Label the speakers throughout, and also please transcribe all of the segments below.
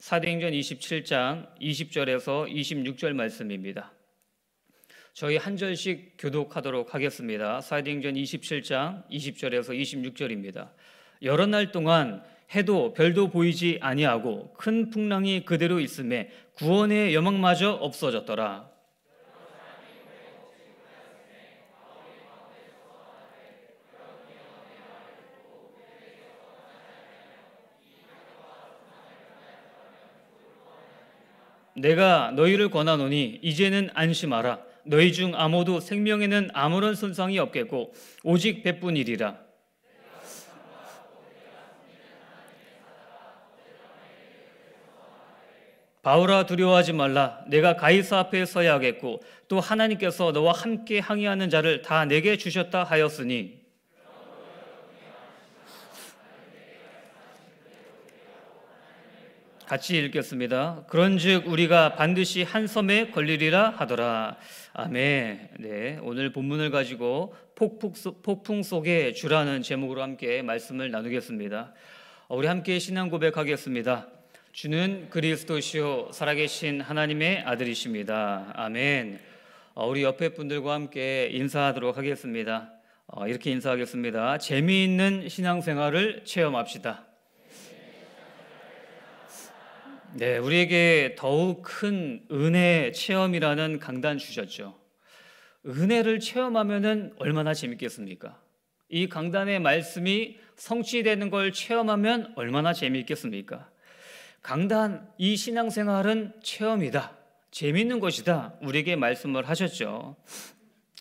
Speaker 1: 사도행전 27장 20절에서 26절 말씀입니다. 저희 한 절씩 교독하도록 하겠습니다. 사도행전 27장 20절에서 26절입니다. 여러 날 동안 해도 별도 보이지 아니하고 큰 풍랑이 그대로 있음에 구원의 여망마저 없어졌더라. 내가 너희를 권하노니 이제는 안심하라. 너희 중 아무도 생명에는 아무런 손상이 없겠고 오직 배뿐이리라. 바울아 두려워하지 말라. 내가 가이사 앞에 서야 하겠고 또 하나님께서 너와 함께 항의하는 자를 다 내게 주셨다 하였으니 같이 읽겠습니다. 그런즉 우리가 반드시 한 섬에 걸리리라 하더라. 아멘. 네, 오늘 본문을 가지고 폭풍 속에 주라는 제목으로 함께 말씀을 나누겠습니다. 어, 우리 함께 신앙 고백하겠습니다. 주는 그리스도시요 살아계신 하나님의 아들이십니다. 아멘. 어, 우리 옆에 분들과 함께 인사하도록 하겠습니다. 어, 이렇게 인사하겠습니다. 재미있는 신앙생활을 체험합시다. 네, 우리에게 더욱 큰 은혜 체험이라는 강단 주셨죠. 은혜를 체험하면은 얼마나 재밌겠습니까? 이 강단의 말씀이 성취되는 걸 체험하면 얼마나 재미있겠습니까? 강단 이 신앙생활은 체험이다. 재밌는 것이다. 우리에게 말씀을 하셨죠.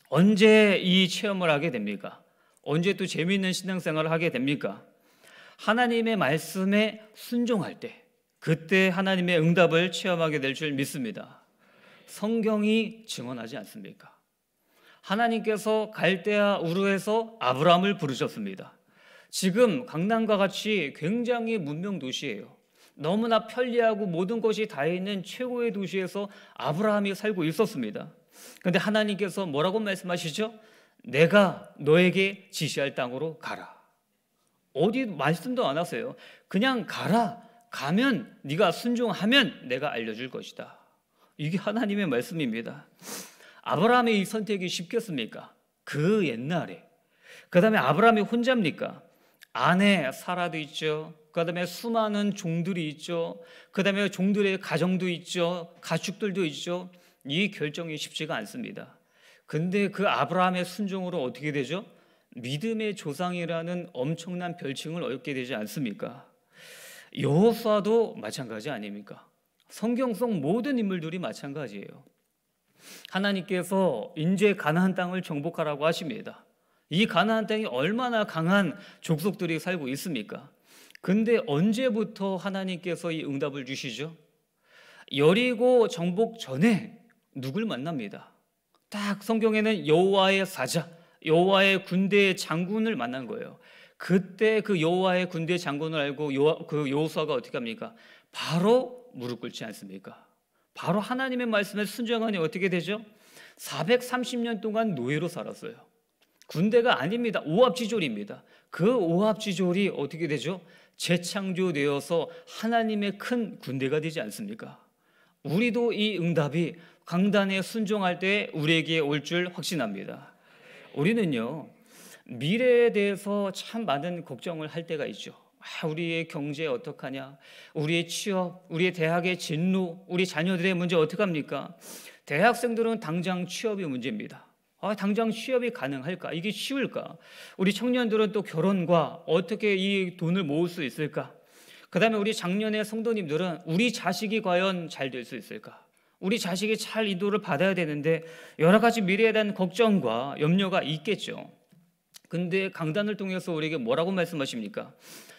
Speaker 1: 언제 이 체험을 하게 됩니까? 언제 또 재미있는 신앙생활을 하게 됩니까? 하나님의 말씀에 순종할 때, 그때 하나님의 응답을 체험하게 될 줄 믿습니다. 성경이 증언하지 않습니까? 하나님께서 갈대아 우르에서 아브라함을 부르셨습니다. 지금 강남과 같이 굉장히 문명 도시예요. 너무나 편리하고 모든 것이 다 있는 최고의 도시에서 아브라함이 살고 있었습니다. 그런데 하나님께서 뭐라고 말씀하시죠? 내가 너에게 지시할 땅으로 가라. 어디 말씀도 안 하세요. 그냥 가라. 가면 네가 순종하면 내가 알려줄 것이다. 이게 하나님의 말씀입니다. 아브라함의 이 선택이 쉽겠습니까? 그 옛날에. 그 다음에 아브라함이 혼자입니까? 아내 사라도 있죠. 그 다음에 수많은 종들이 있죠. 그 다음에 종들의 가정도 있죠. 가축들도 있죠. 이 결정이 쉽지가 않습니다. 근데 그 아브라함의 순종으로 어떻게 되죠? 믿음의 조상이라는 엄청난 별칭을 얻게 되지 않습니까? 여호수아도 마찬가지 아닙니까? 성경 속 모든 인물들이 마찬가지예요. 하나님께서 인제 가나안 땅을 정복하라고 하십니다. 이 가나안 땅이 얼마나 강한 족속들이 살고 있습니까? 근데 언제부터 하나님께서 이 응답을 주시죠? 여리고 정복 전에 누굴 만납니다. 딱 성경에는 여호와의 사자, 여호와의 군대의 장군을 만난 거예요. 그때 그 여호와의 군대 장군을 알고 그 여호수아가 어떻게 합니까? 바로 무릎 꿇지 않습니까? 바로 하나님의 말씀에 순종하니 어떻게 되죠? 430년 동안 노예로 살았어요. 군대가 아닙니다. 오합지졸입니다. 그 오합지졸이 어떻게 되죠? 재창조되어서 하나님의 큰 군대가 되지 않습니까? 우리도 이 응답이 강단에 순종할 때 우리에게 올 줄 확신합니다. 우리는요, 미래에 대해서 참 많은 걱정을 할 때가 있죠. 아, 우리의 경제 어떡하냐? 우리의 취업, 우리의 대학의 진로, 우리 자녀들의 문제 어떡합니까? 대학생들은 당장 취업이 문제입니다. 아, 당장 취업이 가능할까? 이게 쉬울까? 우리 청년들은 또 결혼과 어떻게 이 돈을 모을 수 있을까? 그 다음에 우리 작년에 성도님들은 우리 자식이 과연 잘 될 수 있을까? 우리 자식이 잘 인도를 받아야 되는데 여러 가지 미래에 대한 걱정과 염려가 있겠죠. 근데 강단을 통해서 우리에게 뭐라고 말씀하십니까?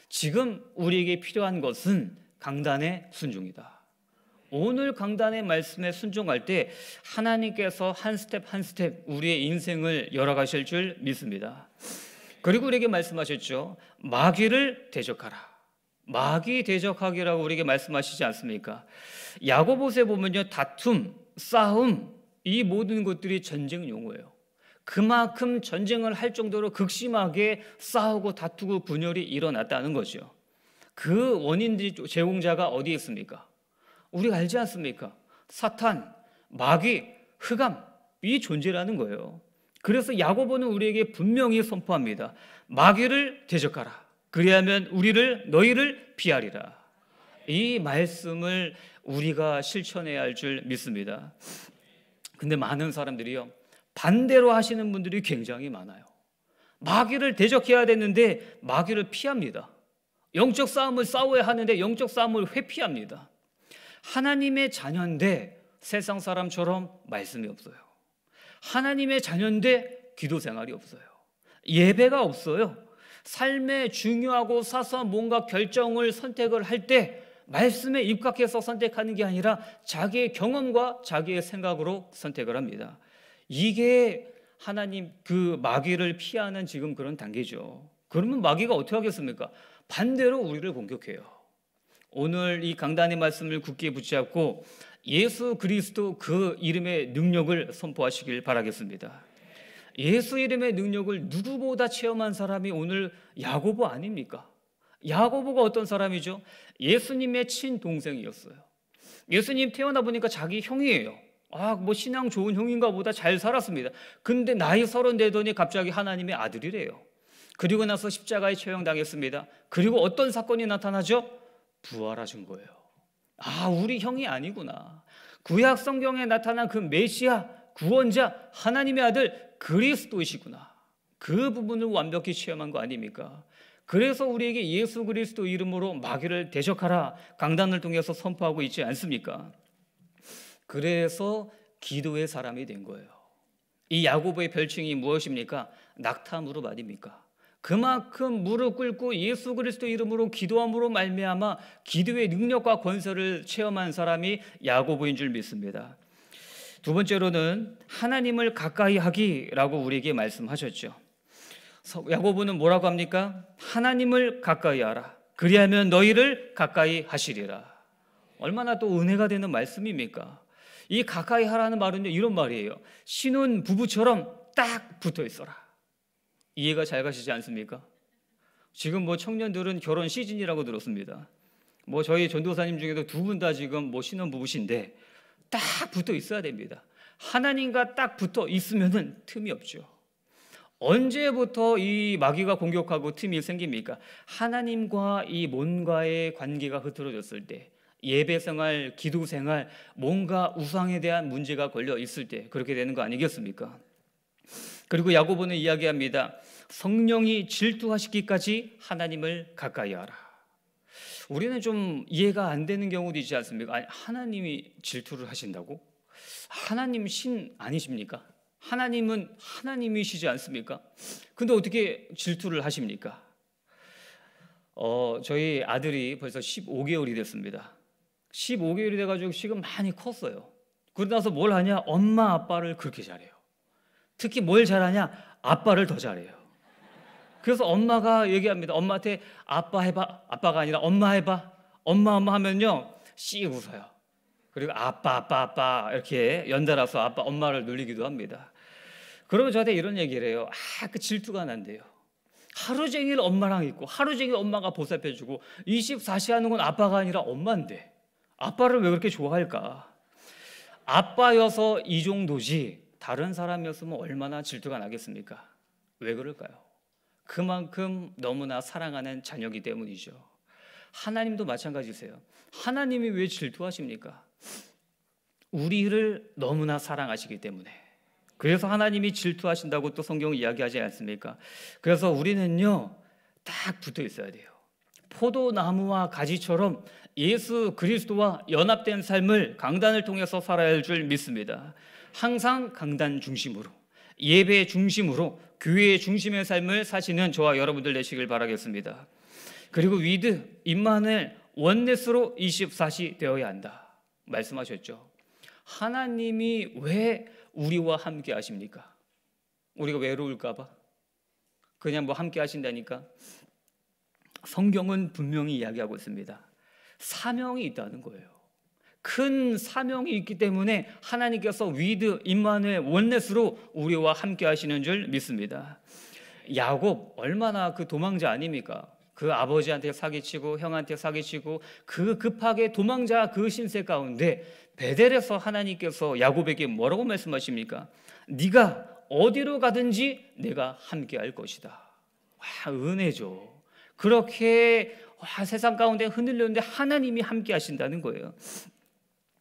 Speaker 1: 지금 우리에게 필요한 것은 강단의 순종이다. 오늘 강단의 말씀에 순종할 때 하나님께서 한 스텝 한 스텝 우리의 인생을 열어가실 줄 믿습니다. 그리고 우리에게 말씀하셨죠. 마귀를 대적하라. 마귀 대적하기라고 우리에게 말씀하시지 않습니까? 야고보세 보면요. 다툼, 싸움 이 모든 것들이 전쟁 용어예요. 그만큼 전쟁을 할 정도로 극심하게 싸우고 다투고 분열이 일어났다는 거죠. 그 원인들이 제공자가 어디에 있습니까? 우리가 알지 않습니까? 사탄, 마귀, 흑암 이 존재라는 거예요. 그래서 야고보는 우리에게 분명히 선포합니다. 마귀를 대적하라. 그리하면 우리를 너희를 피하리라. 이 말씀을 우리가 실천해야 할 줄 믿습니다. 근데 많은 사람들이요. 반대로 하시는 분들이 굉장히 많아요. 마귀를 대적해야 되는데 마귀를 피합니다. 영적 싸움을 싸워야 하는데 영적 싸움을 회피합니다. 하나님의 자녀인데 세상 사람처럼 말씀이 없어요. 하나님의 자녀인데 기도 생활이 없어요. 예배가 없어요. 삶에 중요하고 사소 뭔가 결정을 선택을 할 때 말씀에 입각해서 선택하는 게 아니라 자기의 경험과 자기의 생각으로 선택을 합니다. 이게 하나님 그 마귀를 피하는 지금 그런 단계죠. 그러면 마귀가 어떻게 하겠습니까? 반대로 우리를 공격해요. 오늘 이 강단의 말씀을 굳게 붙잡고 예수 그리스도 그 이름의 능력을 선포하시길 바라겠습니다. 예수 이름의 능력을 누구보다 체험한 사람이 오늘 야고보 아닙니까? 야고보가 어떤 사람이죠? 예수님의 친동생이었어요. 예수님 태어나 보니까 자기 형이에요. 아, 뭐 신앙 좋은 형인가 보다 잘 살았습니다. 근데 나이 서른 되더니 갑자기 하나님의 아들이래요. 그리고 나서 십자가에 처형당했습니다. 그리고 어떤 사건이 나타나죠? 부활하신 거예요. 아, 우리 형이 아니구나. 구약 성경에 나타난 그 메시아, 구원자, 하나님의 아들 그리스도이시구나. 그 부분을 완벽히 체험한 거 아닙니까? 그래서 우리에게 예수 그리스도 이름으로 마귀를 대적하라 강단을 통해서 선포하고 있지 않습니까? 그래서 기도의 사람이 된 거예요. 이 야고보의 별칭이 무엇입니까? 낙타 무릎 아닙니까? 그만큼 무릎 꿇고 예수 그리스도 이름으로 기도함으로 말미암아 기도의 능력과 권세를 체험한 사람이 야고보인 줄 믿습니다. 두 번째로는 하나님을 가까이 하기라고 우리에게 말씀하셨죠. 야고보는 뭐라고 합니까? 하나님을 가까이 하라. 그리하면 너희를 가까이 하시리라. 얼마나 또 은혜가 되는 말씀입니까? 이 가까이 하라는 말은요, 이런 말이에요. 신혼 부부처럼 딱 붙어 있어라. 이해가 잘 가시지 않습니까? 지금 뭐 청년들은 결혼 시즌이라고 들었습니다. 뭐 저희 전도사님 중에도 두 분 다 지금 뭐 신혼 부부신데 딱 붙어 있어야 됩니다. 하나님과 딱 붙어 있으면은 틈이 없죠. 언제부터 이 마귀가 공격하고 틈이 생깁니까? 하나님과 이 몸과의 관계가 흐트러졌을 때, 예배 생활, 기도 생활, 뭔가 우상에 대한 문제가 걸려 있을 때 그렇게 되는 거 아니겠습니까? 그리고 야고보는 이야기합니다. 성령이 질투하시기까지 하나님을 가까이 하라. 우리는 좀 이해가 안 되는 경우도 있지 않습니까? 아니, 하나님이 질투를 하신다고? 하나님 신 아니십니까? 하나님은 하나님이시지 않습니까? 근데 어떻게 질투를 하십니까? 어, 저희 아들이 벌써 15개월이 됐습니다. 15개월이 돼가지고 지금 많이 컸어요. 그러고 나서 뭘 하냐? 엄마 아빠를 그렇게 잘해요. 특히 뭘 잘하냐? 아빠를 더 잘해요. 그래서 엄마가 얘기합니다. 엄마한테 아빠 해봐. 아빠가 아니라 엄마 해봐. 엄마 엄마 하면요. 씩 웃어요. 그리고 아빠 아빠 아빠 이렇게 연달아서 아빠 엄마를 놀리기도 합니다. 그러면 저한테 이런 얘기를 해요. 아, 그 질투가 난대요. 하루 종일 엄마랑 있고 하루 종일 엄마가 보살펴주고 24시 하는 건 아빠가 아니라 엄마인데 아빠를 왜 그렇게 좋아할까? 아빠여서 이 정도지 다른 사람이었으면 얼마나 질투가 나겠습니까? 왜 그럴까요? 그만큼 너무나 사랑하는 자녀기 때문이죠. 하나님도 마찬가지세요. 하나님이 왜 질투하십니까? 우리를 너무나 사랑하시기 때문에. 그래서 하나님이 질투하신다고 또 성경은 이야기하지 않습니까? 그래서 우리는요, 딱 붙어 있어야 돼요. 포도나무와 가지처럼 예수 그리스도와 연합된 삶을 강단을 통해서 살아야 할 줄 믿습니다. 항상 강단 중심으로 예배 중심으로 교회 중심의 삶을 사시는 저와 여러분들 되시길 바라겠습니다. 그리고 위드 임만을 원네스로 24시 되어야 한다. 말씀하셨죠. 하나님이 왜 우리와 함께 하십니까? 우리가 외로울까 봐. 그냥 뭐 함께 하신다니까. 성경은 분명히 이야기하고 있습니다. 사명이 있다는 거예요. 큰 사명이 있기 때문에 하나님께서 위드 임마누엘 원넷으로 우리와 함께 하시는 줄 믿습니다. 야곱 얼마나 그 도망자 아닙니까? 그 아버지한테 사기치고 형한테 사기치고 그 급하게 도망자 그 신세 가운데 베델에서 하나님께서 야곱에게 뭐라고 말씀하십니까? 네가 어디로 가든지 내가 함께 할 것이다. 와 은혜죠. 그렇게 세상 가운데 흔들렸는데 하나님이 함께 하신다는 거예요.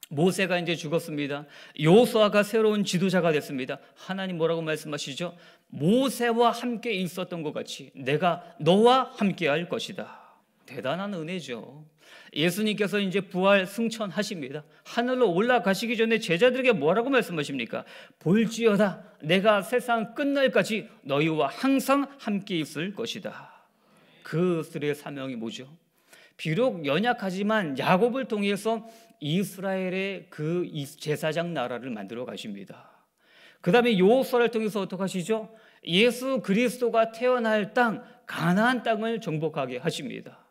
Speaker 1: 모세가 이제 죽었습니다. 요수아가 새로운 지도자가 됐습니다. 하나님 뭐라고 말씀하시죠? 모세와 함께 있었던 것 같이 내가 너와 함께 할 것이다. 대단한 은혜죠. 예수님께서 이제 부활 승천하십니다. 하늘로 올라가시기 전에 제자들에게 뭐라고 말씀하십니까? 볼지어다 내가 세상 끝날까지 너희와 항상 함께 있을 것이다. 그들의 사명이 뭐죠? 비록 연약하지만 야곱을 통해서 이스라엘의 그 제사장 나라를 만들어 가십니다. 그 다음에 요호수아를 통해서 어떻게 하시죠? 예수 그리스도가 태어날 땅, 가나안 땅을 정복하게 하십니다.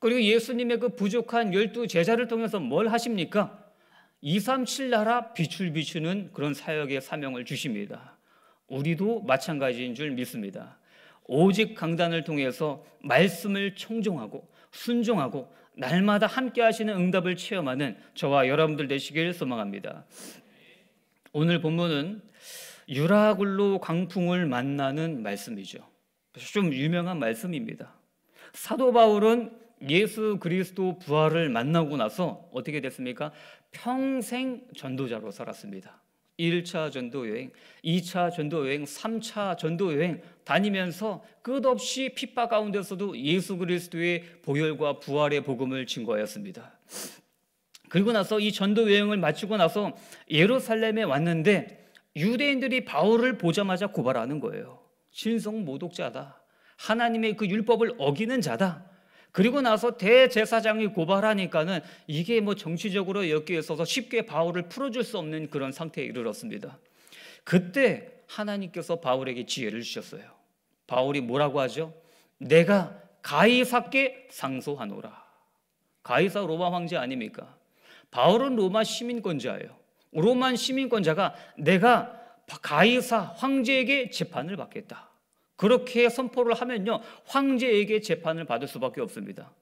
Speaker 1: 그리고 예수님의 그 부족한 열두 제자를 통해서 뭘 하십니까? 2, 3, 7 나라 비출 비추는 그런 사역의 사명을 주십니다. 우리도 마찬가지인 줄 믿습니다. 오직 강단을 통해서 말씀을 청종하고 순종하고 날마다 함께 하시는 응답을 체험하는 저와 여러분들 되시길 소망합니다. 오늘 본문은 유라굴로 광풍을 만나는 말씀이죠. 좀 유명한 말씀입니다. 사도 바울은 예수 그리스도 부활을 만나고 나서 어떻게 됐습니까? 평생 전도자로 살았습니다. 1차 전도 여행, 2차 전도 여행, 3차 전도 여행 다니면서 끝없이 핍박 가운데서도 예수 그리스도의 보혈과 부활의 복음을 증거하였습니다. 그리고 나서 이 전도 여행을 마치고 나서 예루살렘에 왔는데 유대인들이 바울을 보자마자 고발하는 거예요. 신성 모독자다. 하나님의 그 율법을 어기는 자다. 그리고 나서 대제사장이 고발하니까는 이게 뭐 정치적으로 여기에 있어서 쉽게 바울을 풀어줄 수 없는 그런 상태에 이르렀습니다. 그때 하나님께서 바울에게 지혜를 주셨어요. 바울이 뭐라고 하죠? 내가 가이사께 상소하노라. 가이사 로마 황제 아닙니까? 바울은 로마 시민권자예요. 로만 시민권자가 내가 가이사 황제에게 재판을 받겠다. 그렇게 선포를 하면요. 황제에게 재판을 받을 수밖에 없습니다.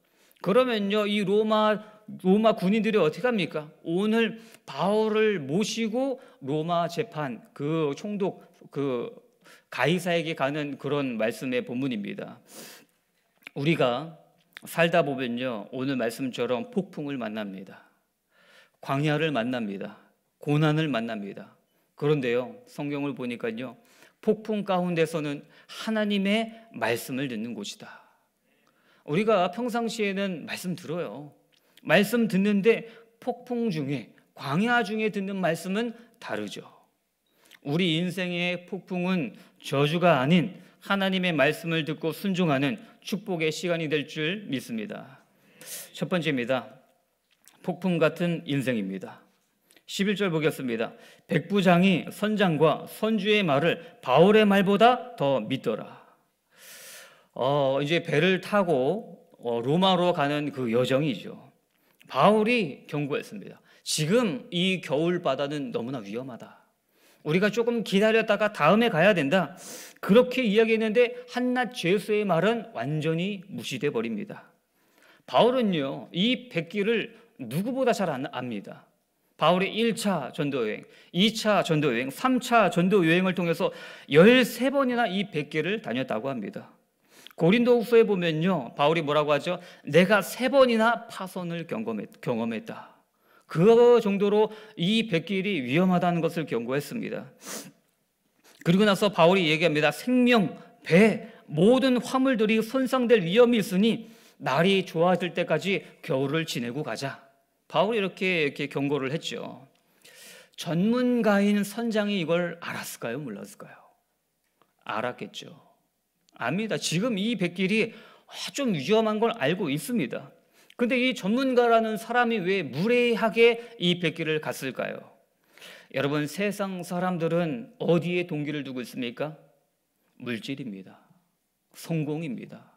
Speaker 1: 그러면요. 이 로마 로마 군인들이 어떻게 합니까? 오늘 바울을 모시고 로마 재판 그 총독 그 가이사에게 가는 그런 말씀의 본문입니다. 우리가 살다 보면요. 오늘 말씀처럼 폭풍을 만납니다. 광야를 만납니다. 고난을 만납니다. 그런데요. 성경을 보니까요. 폭풍 가운데서는 하나님의 말씀을 듣는 곳이다. 우리가 평상시에는 말씀 들어요. 말씀 듣는데 폭풍 중에 광야 중에 듣는 말씀은 다르죠. 우리 인생의 폭풍은 저주가 아닌 하나님의 말씀을 듣고 순종하는 축복의 시간이 될 줄 믿습니다. 첫 번째입니다. 폭풍 같은 인생입니다. 11절 보겠습니다. 백부장이 선장과 선주의 말을 바울의 말보다 더 믿더라. 어, 이제 배를 타고 어, 로마로 가는 그 여정이죠. 바울이 경고했습니다. 지금 이 겨울바다는 너무나 위험하다. 우리가 조금 기다렸다가 다음에 가야 된다. 그렇게 이야기했는데 한낱 죄수의 말은 완전히 무시돼 버립니다. 바울은요, 이 백기를 누구보다 잘 압니다. 바울의 1차 전도 여행, 2차 전도 여행, 3차 전도 여행을 통해서 13번이나 이 100개를 다녔다고 합니다. 고린도후서에 보면요. 바울이 뭐라고 하죠? 내가 세 번이나 파손을 경험했, 다그 정도로 이 백길이 위험하다는 것을 경고했습니다. 그리고 나서 바울이 얘기합니다. 생명, 배, 모든 화물들이 손상될 위험이 있으니 날이 좋아질 때까지 겨울을 지내고 가자. 바울이 이렇게 이렇게 경고를 했죠. 전문가인 선장이 이걸 알았을까요? 몰랐을까요? 알았겠죠. 압니다. 지금 이 백길이 좀 위험한 걸 알고 있습니다. 근데 이 전문가라는 사람이 왜 무례하게 이 백길을 갔을까요? 여러분, 세상 사람들은 어디에 동기를 두고 있습니까? 물질입니다. 성공입니다.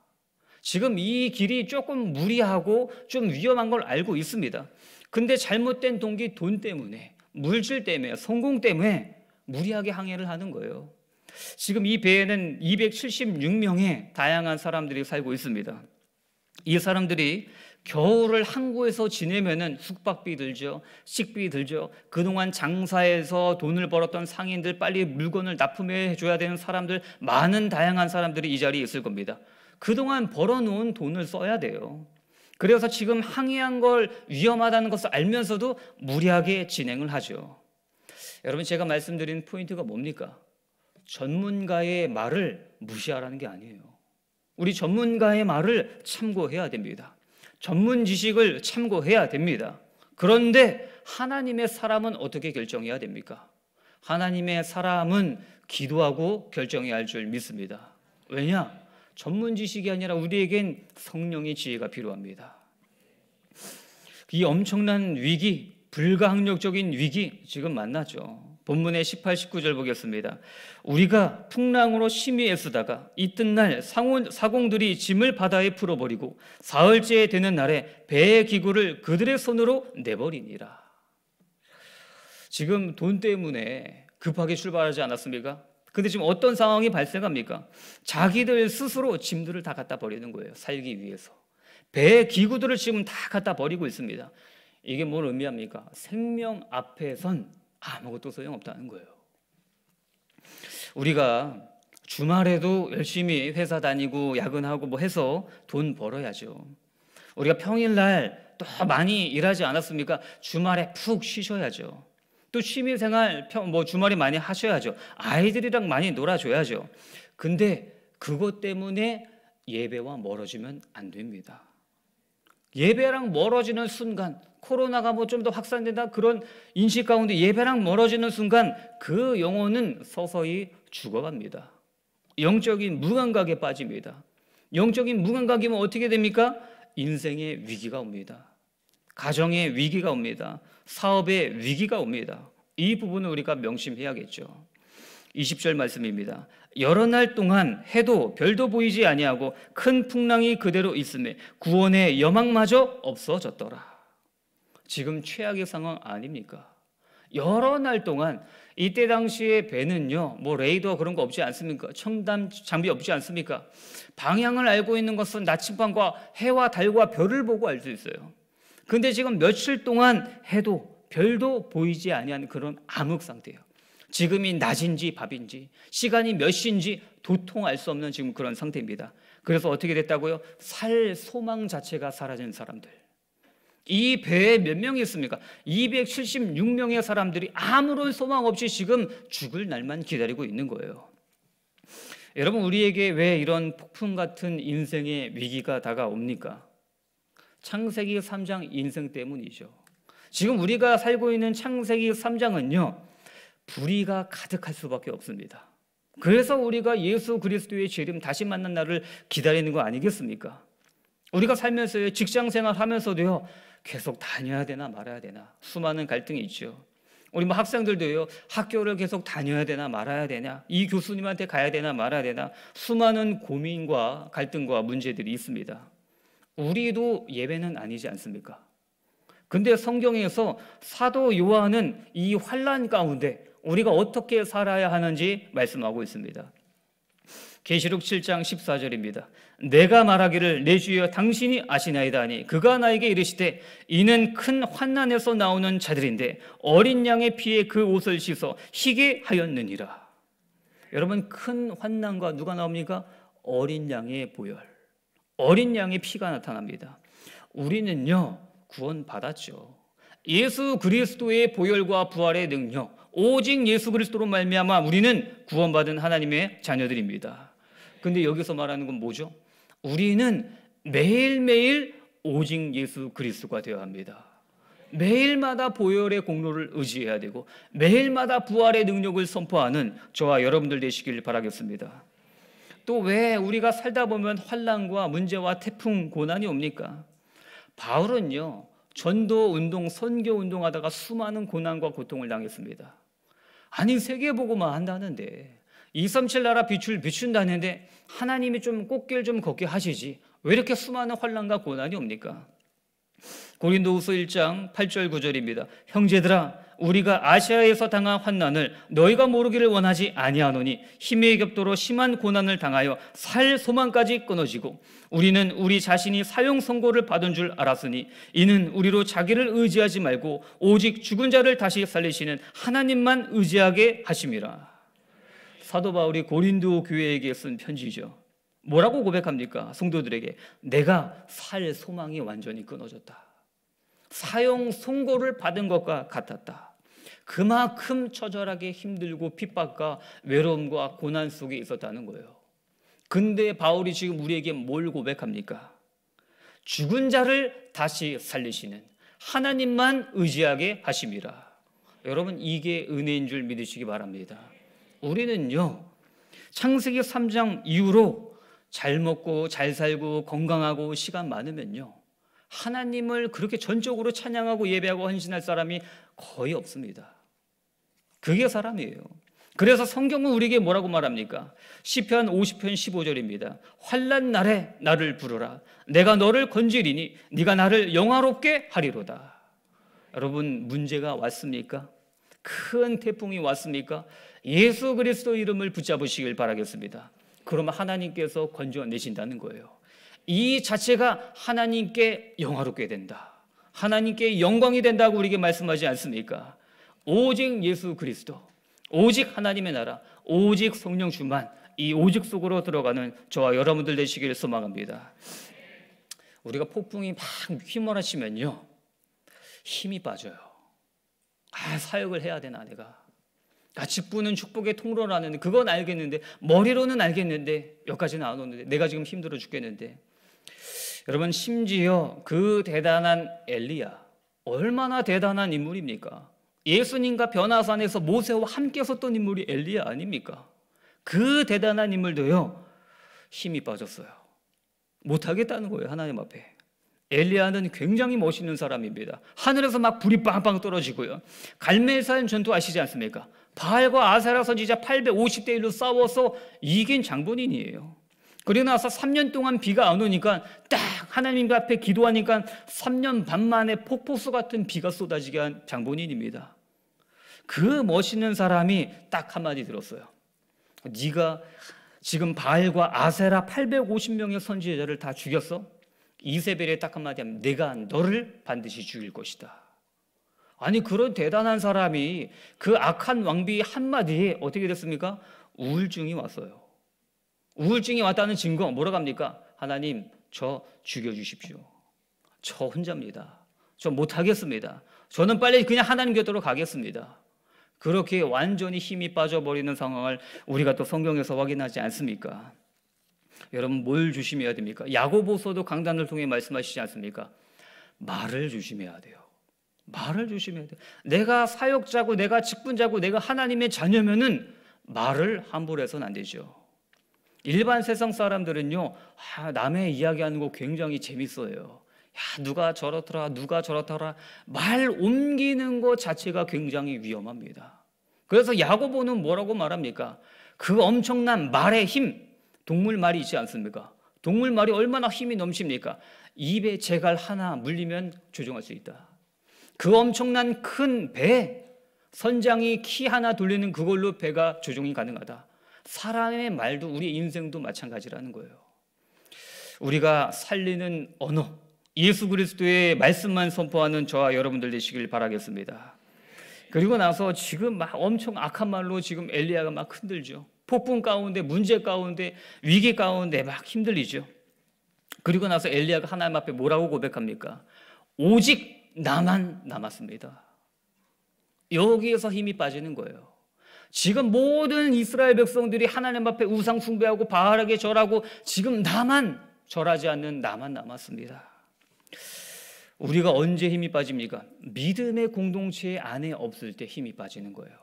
Speaker 1: 지금 이 길이 조금 무리하고 좀 위험한 걸 알고 있습니다. 근데 잘못된 동기 돈 때문에, 물질 때문에, 성공 때문에 무리하게 항해를 하는 거예요. 지금 이 배에는 276명의 다양한 사람들이 살고 있습니다. 이 사람들이 겨울을 항구에서 지내면은 숙박비 들죠. 식비 들죠. 그동안 장사해서 돈을 벌었던 상인들 빨리 물건을 납품해 줘야 되는 사람들 많은 다양한 사람들이 이 자리에 있을 겁니다. 그동안 벌어놓은 돈을 써야 돼요. 그래서 지금 항의한 걸 위험하다는 것을 알면서도 무리하게 진행을 하죠. 여러분 제가 말씀드린 포인트가 뭡니까? 전문가의 말을 무시하라는 게 아니에요. 우리 전문가의 말을 참고해야 됩니다. 전문 지식을 참고해야 됩니다. 그런데 하나님의 사람은 어떻게 결정해야 됩니까? 하나님의 사람은 기도하고 결정해야 할 줄 믿습니다. 왜냐? 전문 지식이 아니라 우리에겐 성령의 지혜가 필요합니다. 이 엄청난 위기, 불가항력적인 위기 지금 만나죠. 본문의 18, 19절 보겠습니다. 우리가 풍랑으로 심히 애쓰다가 이튿날 상온, 사공들이 짐을 바다에 풀어버리고 사흘째 되는 날에 배의 기구를 그들의 손으로 내버리니라. 지금 돈 때문에 급하게 출발하지 않았습니까? 근데 지금 어떤 상황이 발생합니까? 자기들 스스로 짐들을 다 갖다 버리는 거예요. 살기 위해서. 배 기구들을 지금 다 갖다 버리고 있습니다. 이게 뭘 의미합니까? 생명 앞에선 아무것도 소용없다는 거예요. 우리가 주말에도 열심히 회사 다니고 야근하고 뭐 해서 돈 벌어야죠. 우리가 평일날 또 많이 일하지 않았습니까? 주말에 푹 쉬셔야죠. 또 취미생활 뭐 주말에 많이 하셔야죠. 아이들이랑 많이 놀아줘야죠. 근데 그것 때문에 예배와 멀어지면 안 됩니다. 예배랑 멀어지는 순간 코로나가 뭐 좀 더 확산된다 그런 인식 가운데 예배랑 멀어지는 순간 그 영혼은 서서히 죽어갑니다. 영적인 무감각에 빠집니다. 영적인 무감각이면 어떻게 됩니까? 인생의 위기가 옵니다. 가정의 위기가 옵니다. 사업에 위기가 옵니다. 이 부분을 우리가 명심해야겠죠. 20절 말씀입니다. 여러 날 동안 해도 별도 보이지 아니하고 큰 풍랑이 그대로 있음에 구원의 여망마저 없어졌더라. 지금 최악의 상황 아닙니까? 여러 날 동안 이때 당시에 배는요, 뭐 레이더 그런 거 없지 않습니까? 청담 장비 없지 않습니까? 방향을 알고 있는 것은 나침반과 해와 달과 별을 보고 알 수 있어요. 근데 지금 며칠 동안 해도 별도 보이지 아니한 그런 암흑 상태예요. 지금이 낮인지 밤인지 시간이 몇 시인지 도통 알 수 없는 지금 그런 상태입니다. 그래서 어떻게 됐다고요? 살 소망 자체가 사라진 사람들. 이 배에 몇 명이 있습니까? 276명의 사람들이 아무런 소망 없이 지금 죽을 날만 기다리고 있는 거예요. 여러분, 우리에게 왜 이런 폭풍 같은 인생의 위기가 다가옵니까? 창세기 3장 인생 때문이죠. 지금 우리가 살고 있는 창세기 3장은요, 불의가 가득할 수밖에 없습니다. 그래서 우리가 예수 그리스도의 재림 다시 만난 날을 기다리는 거 아니겠습니까? 우리가 살면서요, 직장 생활 하면서도요, 계속 다녀야 되나 말아야 되나 수많은 갈등이 있죠. 우리 뭐 학생들도요, 학교를 계속 다녀야 되나 말아야 되냐, 이 교수님한테 가야 되나 말아야 되나 수많은 고민과 갈등과 문제들이 있습니다. 우리도 예배는 아니지 않습니까? 근데 성경에서 사도 요한은 이 환란 가운데 우리가 어떻게 살아야 하는지 말씀하고 있습니다. 계시록 7장 14절입니다. 내가 말하기를 내 주여 당신이 아시나이다니 그가 나에게 이르시되 이는 큰 환난에서 나오는 자들인데 어린 양의 피에 그 옷을 씻어 희게 하였느니라. 여러분 큰 환난과 누가 나옵니까? 어린 양의 보혈. 어린 양의 피가 나타납니다. 우리는요, 구원받았죠. 예수 그리스도의 보혈과 부활의 능력, 오직 예수 그리스도로 말미암아 우리는 구원받은 하나님의 자녀들입니다. 근데 여기서 말하는 건 뭐죠? 우리는 매일매일 오직 예수 그리스도가 되어야 합니다. 매일마다 보혈의 공로를 의지해야 되고 매일마다 부활의 능력을 선포하는 저와 여러분들 되시길 바라겠습니다. 또왜 우리가 살다 보면 환란과 문제와 태풍 고난이 옵니까? 바울은요. 전도 운동, 선교 운동하다가 수많은 고난과 고통을 당했습니다. 아니 세계 보고만 한다는데 237 나라 빛을 비춘다는데 하나님이 좀 꽃길 좀 걷게 하시지. 왜 이렇게 수많은 환란과 고난이 옵니까? 고린도후서 1장 8절 9절입니다. 형제들아 우리가 아시아에서 당한 환난을 너희가 모르기를 원하지 아니하노니 힘의 격도로 심한 고난을 당하여 살 소망까지 끊어지고 우리는 우리 자신이 사형 선고를 받은 줄 알았으니 이는 우리로 자기를 의지하지 말고 오직 죽은 자를 다시 살리시는 하나님만 의지하게 하심이라. 사도 바울이 고린도 교회에게 쓴 편지죠. 뭐라고 고백합니까? 성도들에게 내가 살 소망이 완전히 끊어졌다. 사형 선고를 받은 것과 같았다. 그만큼 처절하게 힘들고 핍박과 외로움과 고난 속에 있었다는 거예요. 근데 바울이 지금 우리에게 뭘 고백합니까? 죽은 자를 다시 살리시는 하나님만 의지하게 하심이라. 여러분 이게 은혜인 줄 믿으시기 바랍니다. 우리는요. 창세기 3장 이후로 잘 먹고 잘 살고 건강하고 시간 많으면요. 하나님을 그렇게 전적으로 찬양하고 예배하고 헌신할 사람이 거의 없습니다. 그게 사람이에요. 그래서 성경은 우리에게 뭐라고 말합니까? 시편 50편 15절입니다. 환란 날에 나를 부르라. 내가 너를 건지리니 네가 나를 영화롭게 하리로다. 여러분 문제가 왔습니까? 큰 태풍이 왔습니까? 예수 그리스도 이름을 붙잡으시길 바라겠습니다. 그러면 하나님께서 건져내신다는 거예요. 이 자체가 하나님께 영화롭게 된다. 하나님께 영광이 된다고 우리에게 말씀하지 않습니까? 오직 예수 그리스도, 오직 하나님의 나라, 오직 성령 주만 이 오직 속으로 들어가는 저와 여러분들 되시기를 소망합니다. 우리가 폭풍이 막 휘몰아치면요. 힘이 빠져요. 아, 사역을 해야 되나 내가. 아, 직분은 축복의 통로라는 그건 알겠는데 머리로는 알겠는데 여기까지는 안 오는데 내가 지금 힘들어 죽겠는데 여러분 심지어 그 대단한 엘리야 얼마나 대단한 인물입니까? 예수님과 변화산에서 모세와 함께 섰던 인물이 엘리야 아닙니까? 그 대단한 인물도요. 힘이 빠졌어요. 못하겠다는 거예요. 하나님 앞에. 엘리야는 굉장히 멋있는 사람입니다. 하늘에서 막 불이 빵빵 떨어지고요. 갈멜산 전투 아시지 않습니까? 바알과 아세라 선지자 850대 1로 싸워서 이긴 장본인이에요. 그리고 나서 3년 동안 비가 안 오니까 딱 하나님 앞에 기도하니까 3년 반 만에 폭포수 같은 비가 쏟아지게 한 장본인입니다. 그 멋있는 사람이 딱 한마디 들었어요. 네가 지금 바알과 아세라 850명의 선지자를 다 죽였어? 이세벨의 딱 한마디 하면 내가 너를 반드시 죽일 것이다. 아니 그런 대단한 사람이 그 악한 왕비 한마디에 어떻게 됐습니까? 우울증이 왔어요. 우울증이 왔다는 증거 뭐라고 니까 하나님 저 죽여주십시오. 저 혼자입니다. 저 못하겠습니다. 저는 빨리 그냥 하나님 곁으로 가겠습니다. 그렇게 완전히 힘이 빠져버리는 상황을 우리가 또 성경에서 확인하지 않습니까? 여러분 뭘 조심해야 됩니까? 야고보서도 강단을 통해 말씀하시지 않습니까? 말을 조심해야 돼요. 말을 조심해야 돼. 내가 사역자고 내가 직분자고 내가 하나님의 자녀면은 말을 함부로 해서는 안 되죠. 일반 세상 사람들은요, 아, 남의 이야기하는 거 굉장히 재밌어요. 야, 누가 저렇더라, 누가 저렇더라. 말 옮기는 것 자체가 굉장히 위험합니다. 그래서 야고보는 뭐라고 말합니까? 그 엄청난 말의 힘, 동물 말이 있지 않습니까? 동물 말이 얼마나 힘이 넘십니까 입에 제갈 하나 물리면 조종할 수 있다. 그 엄청난 큰 배, 선장이 키 하나 돌리는 그걸로 배가 조종이 가능하다. 사람의 말도 우리 인생도 마찬가지라는 거예요. 우리가 살리는 언어, 예수 그리스도의 말씀만 선포하는 저와 여러분들 되시길 바라겠습니다. 그리고 나서 지금 막 엄청 악한 말로 지금 엘리야가 막 흔들죠. 폭풍 가운데 문제 가운데 위기 가운데 막 힘들리죠. 그리고 나서 엘리야가 하나님 앞에 뭐라고 고백합니까? 오직 나만 남았습니다. 여기에서 힘이 빠지는 거예요. 지금 모든 이스라엘 백성들이 하나님 앞에 우상 숭배하고 바알에게 절하고 지금 나만 절하지 않는 나만 남았습니다. 우리가 언제 힘이 빠집니까? 믿음의 공동체 안에 없을 때 힘이 빠지는 거예요.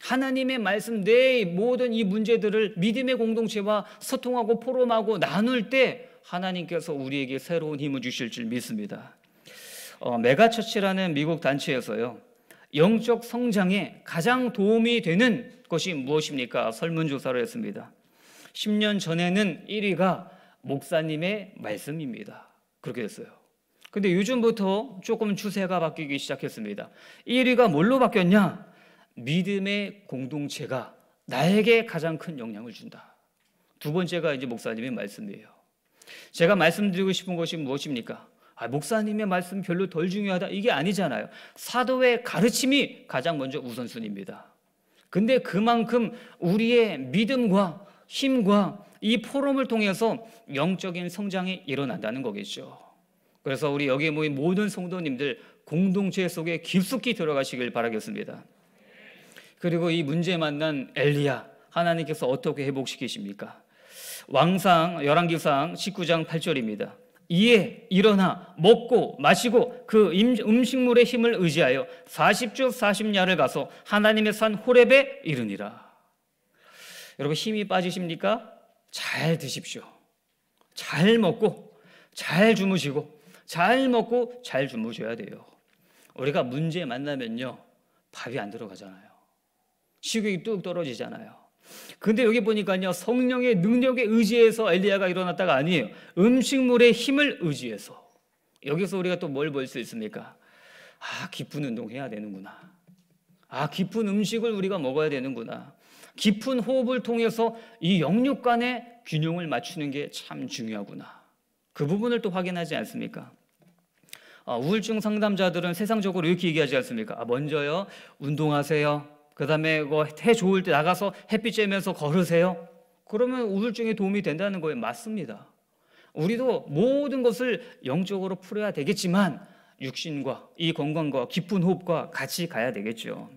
Speaker 1: 하나님의 말씀 내 모든 이 문제들을 믿음의 공동체와 소통하고 포럼하고 나눌 때 하나님께서 우리에게 새로운 힘을 주실 줄 믿습니다. 어, 메가처치라는 미국 단체에서요. 영적 성장에 가장 도움이 되는 것이 무엇입니까? 설문조사를 했습니다. 10년 전에는 1위가 목사님의 말씀입니다. 그렇게 됐어요. 근데 요즘부터 조금 추세가 바뀌기 시작했습니다. 1위가 뭘로 바뀌었냐? 믿음의 공동체가 나에게 가장 큰 영향을 준다. 두 번째가 이제 목사님의 말씀이에요. 제가 말씀드리고 싶은 것이 무엇입니까? 아, 목사님의 말씀 별로 덜 중요하다. 이게 아니잖아요. 사도의 가르침이 가장 먼저 우선순위입니다. 근데 그만큼 우리의 믿음과 힘과 이 포럼을 통해서 영적인 성장이 일어난다는 거겠죠. 그래서 우리 여기에 모인 모든 성도님들 공동체 속에 깊숙이 들어가시길 바라겠습니다. 그리고 이문제 만난 엘리야 하나님께서 어떻게 회복시키십니까? 왕상 열왕기상 19장 8절입니다. 이에 일어나 먹고 마시고 그 음식물의 힘을 의지하여 40주 40야를 가서 하나님의 산 호렙에 이르니라. 여러분 힘이 빠지십니까? 잘 드십시오. 잘 먹고 잘 주무시고 잘 먹고 잘 주무셔야 돼요. 우리가 문제 만나면요. 밥이 안 들어가잖아요. 식욕이 뚝 떨어지잖아요. 근데 여기 보니까요. 성령의 능력에 의지해서 엘리야가 일어났다가 아니에요. 음식물의 힘을 의지해서. 여기서 우리가 또 뭘 볼 수 있습니까? 아, 깊은 운동 해야 되는구나. 아, 깊은 음식을 우리가 먹어야 되는구나. 깊은 호흡을 통해서 이 영육 간의 균형을 맞추는 게 참 중요하구나. 그 부분을 또 확인하지 않습니까? 어, 우울증 상담자들은 세상적으로 이렇게 얘기하지 않습니까? 아, 먼저요, 운동하세요. 그 다음에 뭐 해 좋을 때 나가서 햇빛 쬐면서 걸으세요. 그러면 우울증에 도움이 된다는 거에 맞습니다. 우리도 모든 것을 영적으로 풀어야 되겠지만 육신과 이 건강과 깊은 호흡과 같이 가야 되겠죠.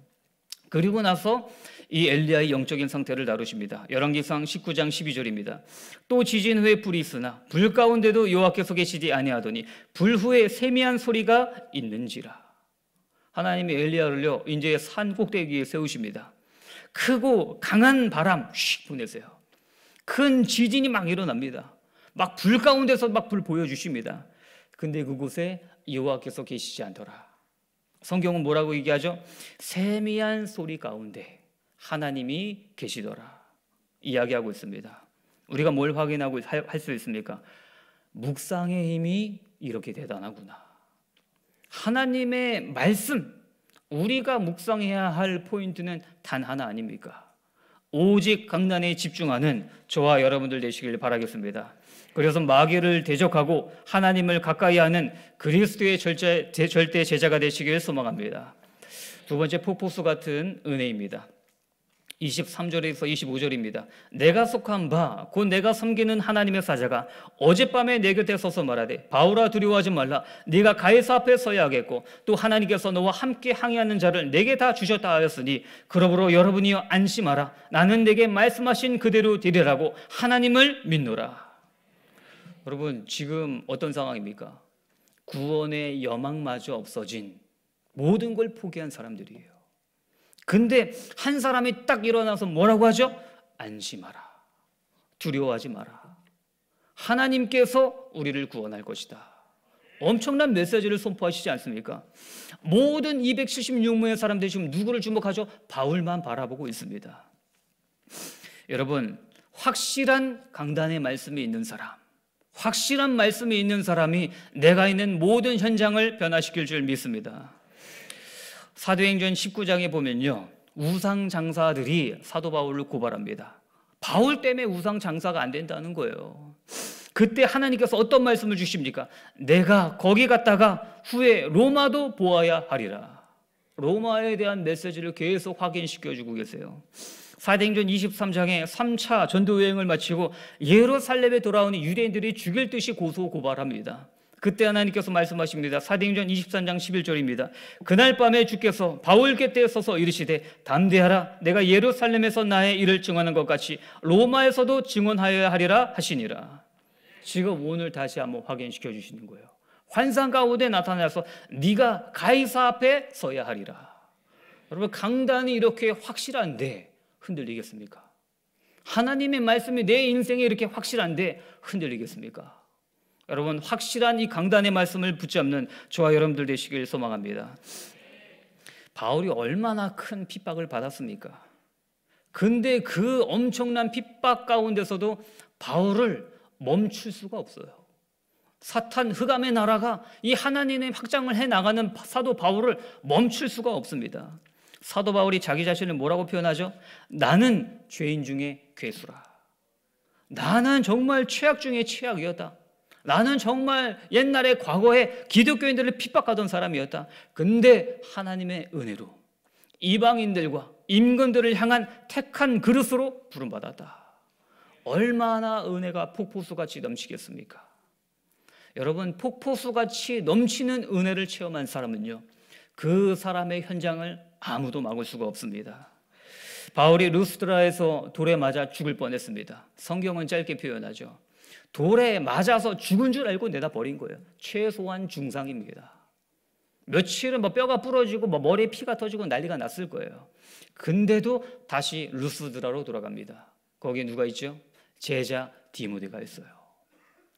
Speaker 1: 그리고 나서 이 엘리야의 영적인 상태를 다루십니다. 열왕기상 19장 12절입니다. 또 지진 후에 불이 있으나 불 가운데도 여호와께서 계시지 아니하더니 불 후에 세미한 소리가 있는지라. 하나님이 엘리야를요 이제 산 꼭대기에 세우십니다. 크고 강한 바람 휙 보내세요. 큰 지진이 막 일어납니다. 막 불 가운데서 막 불 보여주십니다. 근데 그곳에 여호와께서 계시지 않더라. 성경은 뭐라고 얘기하죠? 세미한 소리 가운데 하나님이 계시더라. 이야기하고 있습니다. 우리가 뭘 확인하고 할 수 있습니까? 묵상의 힘이 이렇게 대단하구나. 하나님의 말씀, 우리가 묵상해야 할 포인트는 단 하나 아닙니까? 오직 강단에 집중하는 저와 여러분들 되시길 바라겠습니다. 그래서 마귀를 대적하고 하나님을 가까이 하는 그리스도의 절제, 절대 제자가 되시길 소망합니다. 두 번째 포포스 같은 은혜입니다. 23절에서 25절입니다. 내가 속한 바, 곧 내가 섬기는 하나님의 사자가 어젯밤에 내 곁에 서서 말하되 바울아 두려워하지 말라. 네가 가이사 앞에 서야 하겠고 또 하나님께서 너와 함께 항의하는 자를 내게 다 주셨다 하였으니 그러므로 여러분이여 안심하라. 나는 내게 말씀하신 그대로 되리라고 하나님을 믿노라. 여러분 지금 어떤 상황입니까? 구원의 여망마저 없어진 모든 걸 포기한 사람들이에요. 근데 한 사람이 딱 일어나서 뭐라고 하죠? 안심하라. 두려워하지 마라. 하나님께서 우리를 구원할 것이다. 엄청난 메시지를 선포하시지 않습니까? 모든 276명의 사람들이 지금 누구를 주목하죠? 바울만 바라보고 있습니다. 여러분, 확실한 강단의 말씀이 있는 사람, 확실한 말씀이 있는 사람이 내가 있는 모든 현장을 변화시킬 줄 믿습니다. 사도행전 19장에 보면요. 우상 장사들이 사도 바울을 고발합니다. 바울 때문에 우상 장사가 안 된다는 거예요. 그때 하나님께서 어떤 말씀을 주십니까? 내가 거기 갔다가 후에 로마도 보아야 하리라. 로마에 대한 메시지를 계속 확인시켜 주고 계세요. 사도행전 23장에 3차 전도 여행을 마치고 예루살렘에 돌아오는 유대인들이 죽일 듯이 고소 고발합니다. 그때 하나님께서 말씀하십니다. 사도행전 23장 11절입니다. 그날 밤에 주께서 바울께 에 서서 이르시되 담대하라 내가 예루살렘에서 나의 일을 증언한 것 같이 로마에서도 증언하여야 하리라 하시니라. 지금 오늘 다시 한번 확인시켜 주시는 거예요. 환상 가운데 나타나서 네가 가이사 앞에 서야 하리라. 여러분 강단이 이렇게 확실한데 흔들리겠습니까? 하나님의 말씀이 내 인생에 이렇게 확실한데 흔들리겠습니까? 여러분 확실한 이 강단의 말씀을 붙잡는 저와 여러분들 되시길 소망합니다. 바울이 얼마나 큰 핍박을 받았습니까? 근데 그 엄청난 핍박 가운데서도 바울을 멈출 수가 없어요. 사탄 흑암의 나라가 이 하나님의 확장을 해 나가는 사도 바울을 멈출 수가 없습니다. 사도 바울이 자기 자신을 뭐라고 표현하죠? 나는 죄인 중에 괴수라. 나는 정말 최악 중에 최악이었다. 나는 정말 옛날에 과거에 기독교인들을 핍박하던 사람이었다. 근데 하나님의 은혜로 이방인들과 임금들을 향한 택한 그릇으로 부름받았다. 얼마나 은혜가 폭포수같이 넘치겠습니까? 여러분, 폭포수같이 넘치는 은혜를 체험한 사람은요, 그 사람의 현장을 아무도 막을 수가 없습니다. 바울이 루스드라에서 돌에 맞아 죽을 뻔했습니다. 성경은 짧게 표현하죠. 돌에 맞아서 죽은 줄 알고 내다버린 거예요. 최소한 중상입니다. 며칠은 뭐 뼈가 부러지고 뭐 머리에 피가 터지고 난리가 났을 거예요. 근데도 다시 루스드라로 돌아갑니다. 거기에 누가 있죠? 제자 디모데가 있어요.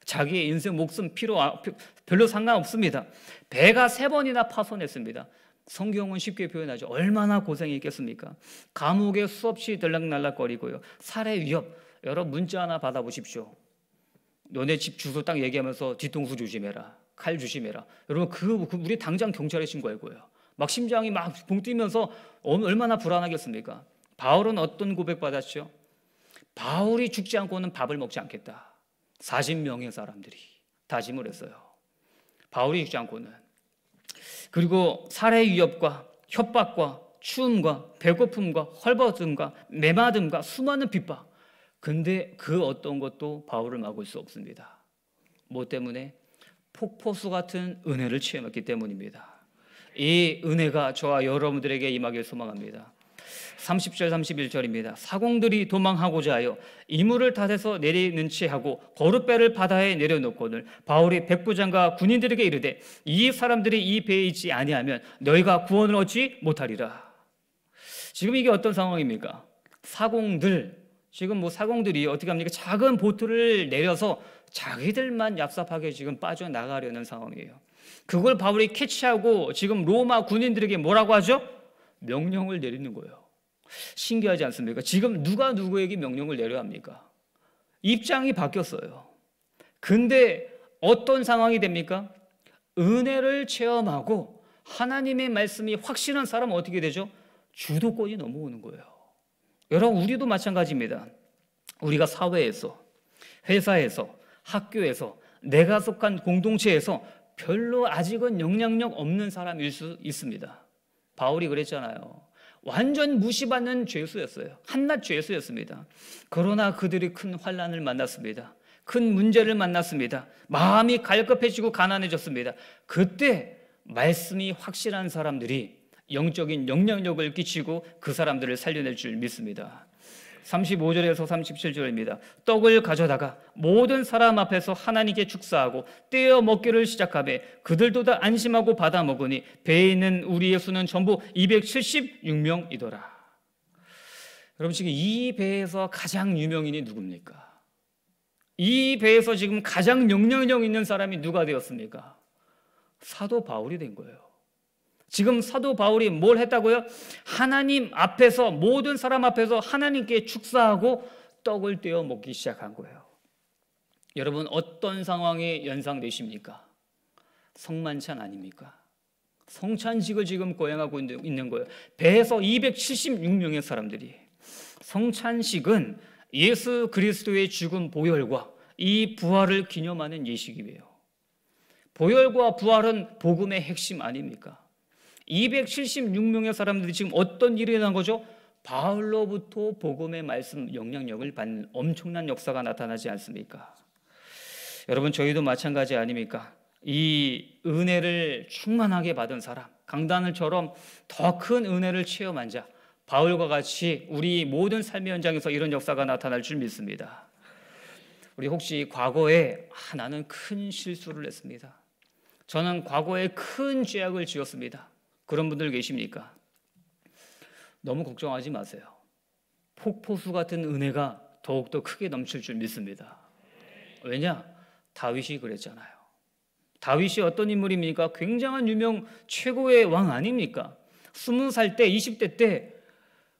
Speaker 1: 자기의 인생 목숨 필요 아, 별로 상관없습니다. 배가 세 번이나 파손했습니다. 성경은 쉽게 표현하죠. 얼마나 고생했겠습니까? 감옥에 수없이 들락날락거리고요. 살해 위협. 여러분 문자 하나 받아보십시오. 너네 집 주소 딱 얘기하면서 뒤통수 조심해라. 칼 조심해라. 여러분 그, 그 우리 당장 경찰에 신고할 거예요. 막 심장이 막 붕뛰면서 얼마나 불안하겠습니까? 바울은 어떤 고백 받았죠? 바울이 죽지 않고는 밥을 먹지 않겠다. 40명의 사람들이 다짐을 했어요. 바울이 죽지 않고는. 그리고 살해 위협과 협박과 추움과 배고픔과 헐벗음과 매마음과 수많은 핍박. 근데 그 어떤 것도 바울을 막을 수 없습니다. 뭐 때문에? 폭포수 같은 은혜를 취해놨기 때문입니다. 이 은혜가 저와 여러분들에게 임하길 소망합니다. 30절 31절입니다. 사공들이 도망하고자 하여 이물을 탓해서 내리는 체하고 거룻배를 바다에 내려놓고는 바울이 백부장과 군인들에게 이르되 이 사람들이 이 배에 있지 아니하면 너희가 구원을 얻지 못하리라. 지금 이게 어떤 상황입니까? 사공들 지금 뭐 사공들이 어떻게 합니까? 작은 보트를 내려서 자기들만 얍삽하게 지금 빠져나가려는 상황이에요. 그걸 바울이 캐치하고 지금 로마 군인들에게 뭐라고 하죠? 명령을 내리는 거예요. 신기하지 않습니까? 지금 누가 누구에게 명령을 내려야 합니까? 입장이 바뀌었어요. 근데 어떤 상황이 됩니까? 은혜를 체험하고 하나님의 말씀이 확실한 사람 어떻게 되죠? 주도권이 넘어오는 거예요. 여러분, 우리도 마찬가지입니다. 우리가 사회에서, 회사에서, 학교에서, 내가 속한 공동체에서 별로 아직은 영향력 없는 사람일 수 있습니다. 바울이 그랬잖아요. 완전 무시받는 죄수였어요. 한낱 죄수였습니다. 그러나 그들이 큰 환란을 만났습니다. 큰 문제를 만났습니다. 마음이 갈급해지고 가난해졌습니다. 그때 말씀이 확실한 사람들이 영적인 영향력을 끼치고 그 사람들을 살려낼 줄 믿습니다. 35절에서 37절입니다. 떡을 가져다가 모든 사람 앞에서 하나님께 축사하고 떼어 먹기를 시작하며 그들도 다 안심하고 받아 먹으니 배에 있는 우리의 수는 전부 276명이더라. 여러분 지금 이 배에서 가장 유명인이 누굽니까? 이 배에서 지금 가장 영향력 있는 사람이 누가 되었습니까? 사도 바울이 된 거예요. 지금 사도 바울이 뭘 했다고요? 하나님 앞에서 모든 사람 앞에서 하나님께 축사하고 떡을 떼어 먹기 시작한 거예요. 여러분 어떤 상황이 연상되십니까? 성만찬 아닙니까? 성찬식을 지금 거행하고 있는 거예요. 배에서 276명의 사람들이 성찬식은 예수 그리스도의 죽은 보혈과 이 부활을 기념하는 예식이에요. 보혈과 부활은 복음의 핵심 아닙니까? 276명의 사람들이 지금 어떤 일이 일어난 거죠? 바울로부터 복음의 말씀 영향력을 받는 엄청난 역사가 나타나지 않습니까? 여러분 저희도 마찬가지 아닙니까? 이 은혜를 충만하게 받은 사람, 강단을처럼 더 큰 은혜를 체험한 자, 바울과 같이 우리 모든 삶의 현장에서 이런 역사가 나타날 줄 믿습니다. 우리 혹시 과거에 아, 나는 큰 실수를 했습니다. 저는 과거에 큰 죄악을 지었습니다. 그런 분들 계십니까? 너무 걱정하지 마세요. 폭포수 같은 은혜가 더욱더 크게 넘칠 줄 믿습니다. 왜냐? 다윗이 그랬잖아요. 다윗이 어떤 인물입니까? 굉장한 유명 최고의 왕 아닙니까? 스무 살 때, 20대 때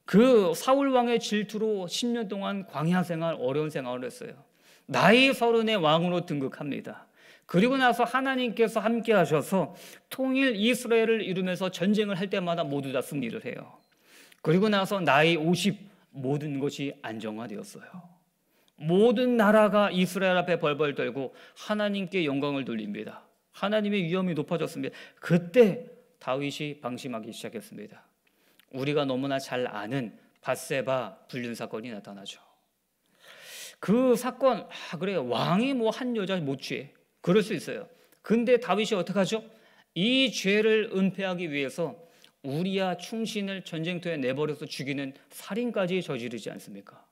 Speaker 1: 그 사울 왕의 질투로 10년 동안 광야 생활, 어려운 생활을 했어요. 나이 서른의 왕으로 등극합니다. 그리고 나서 하나님께서 함께 하셔서 통일 이스라엘을 이루면서 전쟁을 할 때마다 모두 다 승리를 해요. 그리고 나서 나이 50 모든 것이 안정화되었어요. 모든 나라가 이스라엘 앞에 벌벌 떨고 하나님께 영광을 돌립니다. 하나님의 위험이 높아졌습니다. 그때 다윗이 방심하기 시작했습니다. 우리가 너무나 잘 아는 바세바 불륜 사건이 나타나죠. 그 사건 아 그래 요 왕이 뭐 한 여자 못 취해 그럴 수 있어요. 근데 다윗이 어떻게 하죠? 이 죄를 은폐하기 위해서 우리야 충신을 전쟁터에 내버려서 죽이는 살인까지 저지르지 않습니까?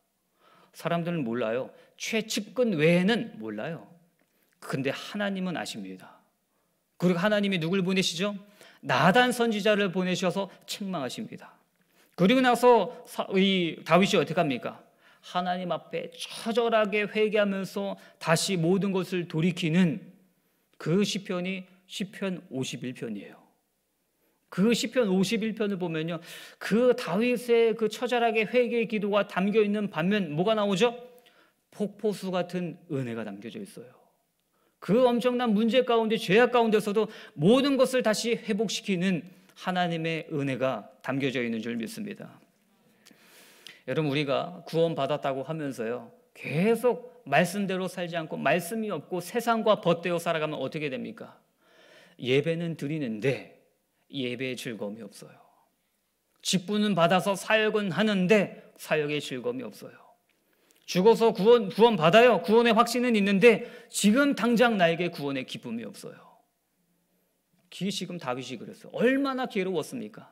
Speaker 1: 사람들은 몰라요. 최측근 외에는 몰라요. 근데 하나님은 아십니다. 그리고 하나님이 누굴 보내시죠? 나단 선지자를 보내셔서 책망하십니다. 그리고 나서 이 다윗이 어떻게 합니까? 하나님 앞에 처절하게 회개하면서 다시 모든 것을 돌이키는 그 시편이 시편 51편이에요. 그 시편 51편을 보면요. 그 다윗의 그 처절하게 회개의 기도가 담겨 있는 반면 뭐가 나오죠? 폭포수 같은 은혜가 담겨져 있어요. 그 엄청난 문제 가운데 죄악 가운데서도 모든 것을 다시 회복시키는 하나님의 은혜가 담겨져 있는 줄 믿습니다. 여러분 우리가 구원받았다고 하면서요. 계속 말씀대로 살지 않고 말씀이 없고 세상과 벗대어 살아가면 어떻게 됩니까? 예배는 드리는데 예배의 즐거움이 없어요. 직분은 받아서 사역은 하는데 사역의 즐거움이 없어요. 죽어서 구원 구원 받아요. 구원의 확신은 있는데 지금 당장 나에게 구원의 기쁨이 없어요. 지금 다윗이 그랬어요. 얼마나 괴로웠습니까?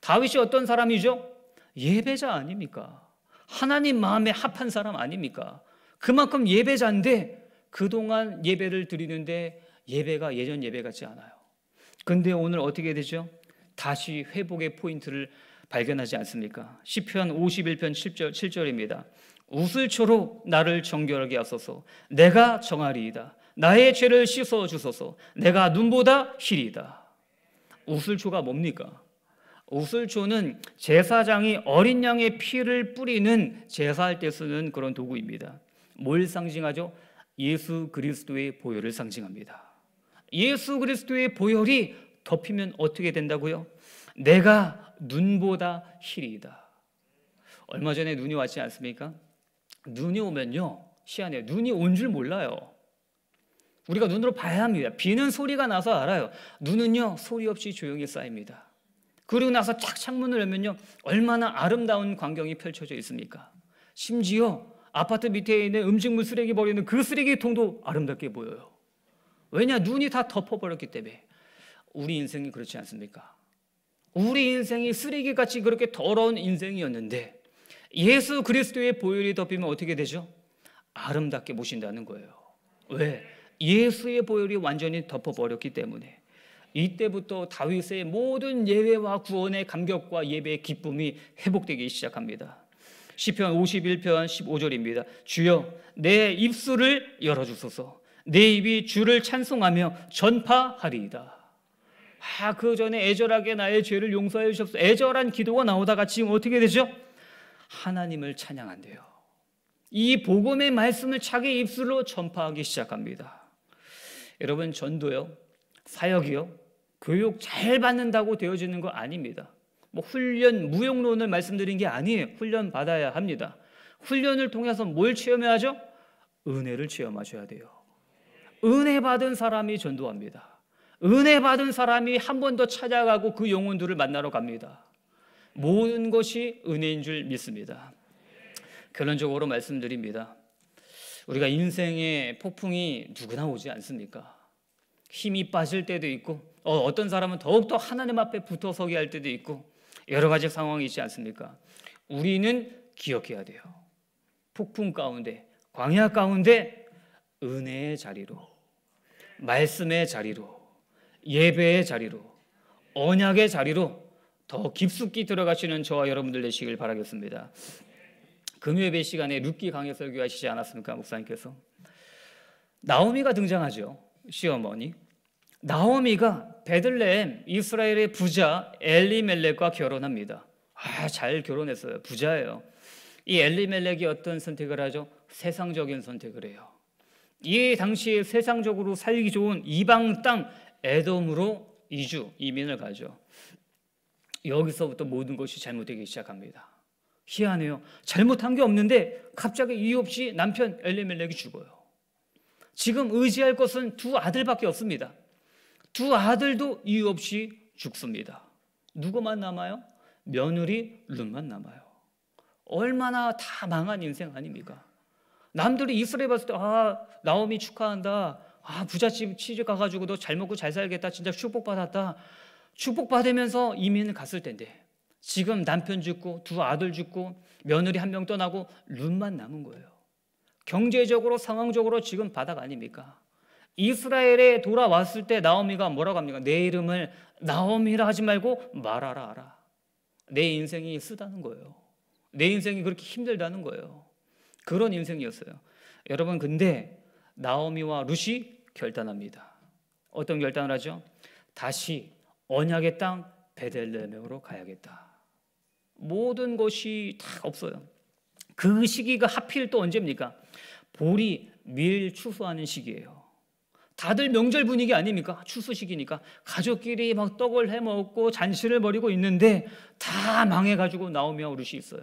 Speaker 1: 다윗이 어떤 사람이죠? 예배자 아닙니까? 하나님 마음에 합한 사람 아닙니까? 그만큼 예배자인데 그동안 예배를 드리는데 예배가 예전 예배 같지 않아요. 근데 오늘 어떻게 되죠? 다시 회복의 포인트를 발견하지 않습니까? 시편 51편 7절, 7절입니다. 우슬초로 나를 정결하게 하소서. 내가 정하리이다. 나의 죄를 씻어 주소서. 내가 눈보다 희리이다. 우슬초가 뭡니까? 우슬초는 제사장이 어린 양의 피를 뿌리는 제사할 때 쓰는 그런 도구입니다. 뭘 상징하죠? 예수 그리스도의 보혈을 상징합니다. 예수 그리스도의 보혈이 덮이면 어떻게 된다고요? 내가 눈보다 희리이다. 얼마 전에 눈이 왔지 않습니까? 눈이 오면요. 시안에 눈이 온 줄 몰라요. 우리가 눈으로 봐야 합니다. 비는 소리가 나서 알아요. 눈은요, 소리 없이 조용히 쌓입니다. 그리고 나서 착 창문을 열면요. 얼마나 아름다운 광경이 펼쳐져 있습니까? 심지어 아파트 밑에 있는 음식물 쓰레기 버리는 그 쓰레기통도 아름답게 보여요. 왜냐? 눈이 다 덮어버렸기 때문에. 우리 인생이 그렇지 않습니까? 우리 인생이 쓰레기같이 그렇게 더러운 인생이었는데 예수 그리스도의 보혈이 덮이면 어떻게 되죠? 아름답게 보신다는 거예요. 왜? 예수의 보혈이 완전히 덮어버렸기 때문에. 이때부터 다윗의 모든 예외와 구원의 감격과 예배의 기쁨이 회복되기 시작합니다. 시편 51편 15절입니다. 주여 내 입술을 열어 주소서. 내 입이 주를 찬송하며 전파하리이다. 아, 그 전에 애절하게 나의 죄를 용서해 주셨소. 애절한 기도가 나오다가 지금 어떻게 되죠? 하나님을 찬양한대요. 이 복음의 말씀을 자기 입술로 전파하기 시작합니다. 여러분 전도요, 사역이요, 교육 잘 받는다고 되어지는 거 아닙니다. 뭐 훈련 무용론을 말씀드린 게 아니에요. 훈련 받아야 합니다. 훈련을 통해서 뭘 체험해야죠? 은혜를 체험하셔야 돼요. 은혜 받은 사람이 전도합니다. 은혜 받은 사람이 한 번 더 찾아가고 그 영혼들을 만나러 갑니다. 모든 것이 은혜인 줄 믿습니다. 결론적으로 말씀드립니다. 우리가 인생의 폭풍이 누구나 오지 않습니까? 힘이 빠질 때도 있고 어, 떤 사람은 더욱더 하나님 앞에 붙어 서게 할 때도 있고 여러 가지 상황이 있지 않습니까? 우리는 기억해야 돼요. 폭풍 가운데, 광야 가운데 은혜의 자리로, 말씀의 자리로, 예배의 자리로, 언약의 자리로 더 깊숙이 들어가시는 저와 여러분들 되시길 바라겠습니다. 금요예 시간에 룻기 강의 설교하시지 않았습니까, 목사님께서? 나오미가 등장하죠, 시어머니. 나오미가 베들레헴 이스라엘의 부자 엘리멜렉과 결혼합니다. 아, 잘 결혼했어요. 부자예요. 이 엘리멜렉이 어떤 선택을 하죠? 세상적인 선택을 해요. 이당시 세상적으로 살기 좋은 이방 땅 에돔으로 이주 이민을 가죠. 여기서부터 모든 것이 잘못되기 시작합니다. 희한해요. 잘못한 게 없는데 갑자기 이유 없이 남편 엘리멜렉이 죽어요. 지금 의지할 것은 두 아들밖에 없습니다. 두 아들도 이유 없이 죽습니다. 누구만 남아요? 며느리 룻만 남아요. 얼마나 다 망한 인생 아닙니까? 남들이 이스라엘 봤을 때, 아, 나오미 축하한다. 아, 부잣집 취직 가가지고 너잘 먹고 잘 살겠다. 진짜 축복받았다. 축복받으면서 이민을 갔을 텐데. 지금 남편 죽고 두 아들 죽고 며느리 한 명 떠나고 룬만 남은 거예요. 경제적으로 상황적으로 지금 바닥 아닙니까? 이스라엘에 돌아왔을 때 나오미가 뭐라고 합니까? 내 이름을 나오미라 하지 말고 말하라 알아. 내 인생이 쓰다는 거예요. 내 인생이 그렇게 힘들다는 거예요. 그런 인생이었어요. 여러분 근데 나오미와 루시 결단합니다. 어떤 결단을 하죠? 다시 언약의 땅 베델레헴으로 가야겠다. 모든 것이 다 없어요. 그 시기가 하필 또 언제입니까? 볼이 밀 추수하는 시기예요. 다들 명절 분위기 아닙니까? 추수식이니까 가족끼리 막 떡을 해 먹고 잔치를 벌이고 있는데 다 망해 가지고 나오며 우르이 있어요.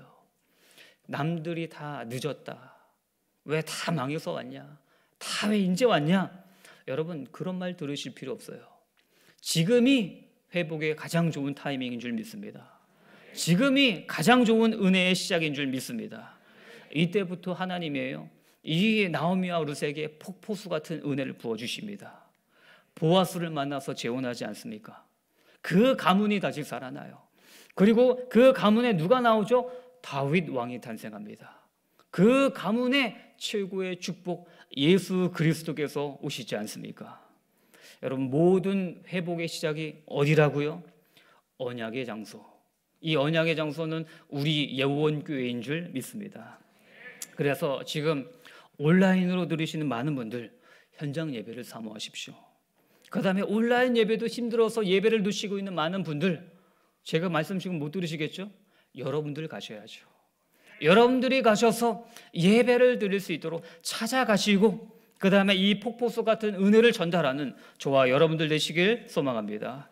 Speaker 1: 남들이 다 늦었다. 왜 다 망해서 왔냐? 다 왜 이제 왔냐? 여러분 그런 말 들으실 필요 없어요. 지금이 회복의 가장 좋은 타이밍인 줄 믿습니다. 지금이 가장 좋은 은혜의 시작인 줄 믿습니다. 이때부터 하나님이에요. 이 나오미와 루세에게 폭포수 같은 은혜를 부어주십니다. 보아수를 만나서 재혼하지 않습니까? 그 가문이 다시 살아나요. 그리고 그 가문에 누가 나오죠? 다윗 왕이 탄생합니다. 그 가문의 최고의 축복 예수 그리스도께서 오시지 않습니까? 여러분 모든 회복의 시작이 어디라고요? 언약의 장소. 이 언약의 장소는 우리 예원교회인 줄 믿습니다. 그래서 지금 온라인으로 들으시는 많은 분들 현장 예배를 사모하십시오. 그 다음에 온라인 예배도 힘들어서 예배를 놓치고 있는 많은 분들 제가 말씀 지금 못 들으시겠죠? 여러분들 가셔야죠. 여러분들이 가셔서 예배를 드릴 수 있도록 찾아가시고 그 다음에 이 폭포수 같은 은혜를 전달하는 저와 여러분들 되시길 소망합니다.